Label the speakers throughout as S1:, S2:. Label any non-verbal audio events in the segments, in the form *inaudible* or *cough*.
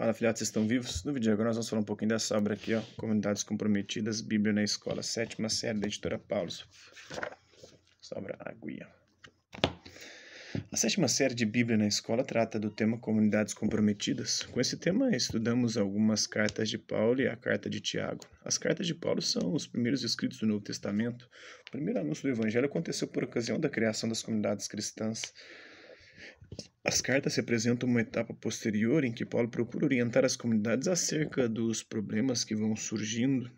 S1: Fala, filhotes, vocês estão vivos? No vídeo de agora nós vamos falar um pouquinho dessa obra aqui, ó, Comunidades Comprometidas, Bíblia na Escola, sétima série da editora Paulus. Sobra é Aguia. A sétima série de Bíblia na Escola trata do tema Comunidades Comprometidas. Com esse tema, estudamos algumas cartas de Paulo e a carta de Tiago. As cartas de Paulo são os primeiros escritos do Novo Testamento. O primeiro anúncio do Evangelho aconteceu por ocasião da criação das comunidades cristãs. As cartas representam uma etapa posterior em que Paulo procura orientar as comunidades acerca dos problemas que vão surgindo.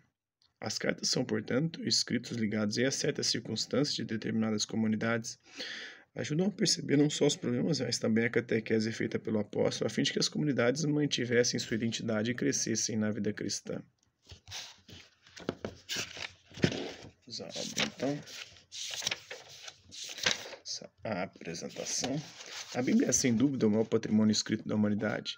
S1: As cartas são, portanto, escritos ligados a certas circunstâncias de determinadas comunidades. Ajudam a perceber não só os problemas, mas também a catequese feita pelo apóstolo, a fim de que as comunidades mantivessem sua identidade e crescessem na vida cristã. Vamos então a apresentação. A Bíblia é, sem dúvida, o maior patrimônio escrito da humanidade.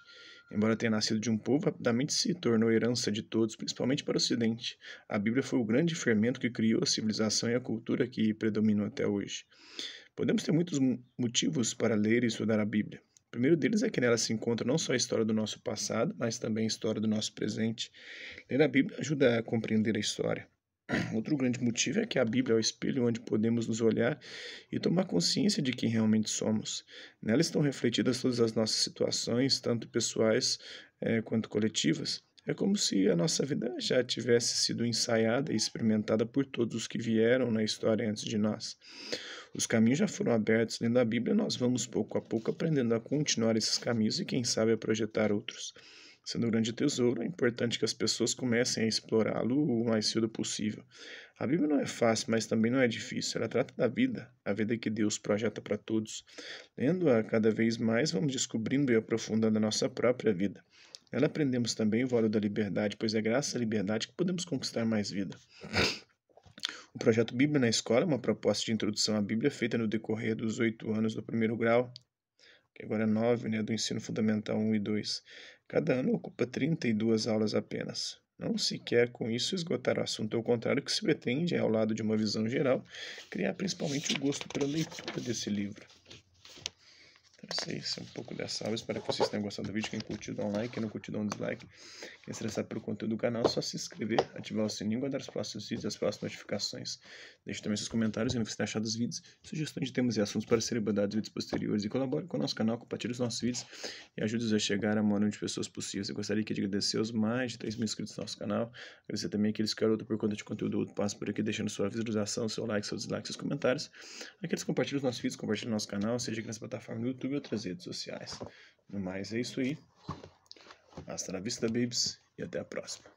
S1: Embora tenha nascido de um povo, rapidamente se tornou herança de todos, principalmente para o Ocidente. A Bíblia foi o grande fermento que criou a civilização e a cultura que predominam até hoje. Podemos ter muitos motivos para ler e estudar a Bíblia. O primeiro deles é que nela se encontra não só a história do nosso passado, mas também a história do nosso presente. Ler a Bíblia ajuda a compreender a história. *clears throat* Outro grande motivo é que a Bíblia é o espelho onde podemos nos olhar e tomar consciência de quem realmente somos. Nela estão refletidas todas as nossas situações, tanto pessoais é, quanto coletivas. É como se a nossa vida já tivesse sido ensaiada e experimentada por todos os que vieram na história antes de nós. Os caminhos já foram abertos dentro da Bíblia, nós vamos pouco a pouco aprendendo a continuar esses caminhos e, quem sabe, a projetar outros. Sendo um grande tesouro, é importante que as pessoas comecem a explorá-lo o mais cedo possível. A Bíblia não é fácil, mas também não é difícil. Ela trata da vida, a vida que Deus projeta para todos. Lendo-a cada vez mais, vamos descobrindo e aprofundando a nossa própria vida. Ela aprendemos também o valor da liberdade, pois é graças à liberdade que podemos conquistar mais vida. O projeto Bíblia na Escola é uma proposta de introdução à Bíblia feita no decorrer dos oito anos do primeiro grau que agora é 9, né, do ensino fundamental 1 e 2, cada ano ocupa 32 aulas apenas. Não se quer com isso esgotar o assunto, ao contrário que se pretende, é ao lado de uma visão geral, criar principalmente o gosto pela leitura desse livro. Então é isso, um pouco dessa aula. Espero que vocês tenham gostado do vídeo. Quem curtiu, dá um like. Quem não curtiu, dá um dislike. Quem se é interessar pelo conteúdo do canal, é só se inscrever, ativar o sininho, guardar os próximos vídeos e as próximas notificações. Deixe também seus comentários e o que você tem achado dos vídeos, sugestões de temas e assuntos para serem abordados em vídeos posteriores. E colabore com o nosso canal, compartilhe os nossos vídeos e ajude-os a chegar a maior número de pessoas possíveis. Eu gostaria aqui de agradecer aos mais de 3 mil inscritos no nosso canal. Agradecer também aqueles que outro por conta de conteúdo outro passo por aqui, deixando sua visualização, seu like, seu dislike, seus comentários. Aqueles que compartilham os nossos vídeos, compartilham o nosso canal, seja aqui nas plataformas do YouTube YouTube e outras redes sociais. No mais, é isso aí. Hasta la vista, babes, e até a próxima.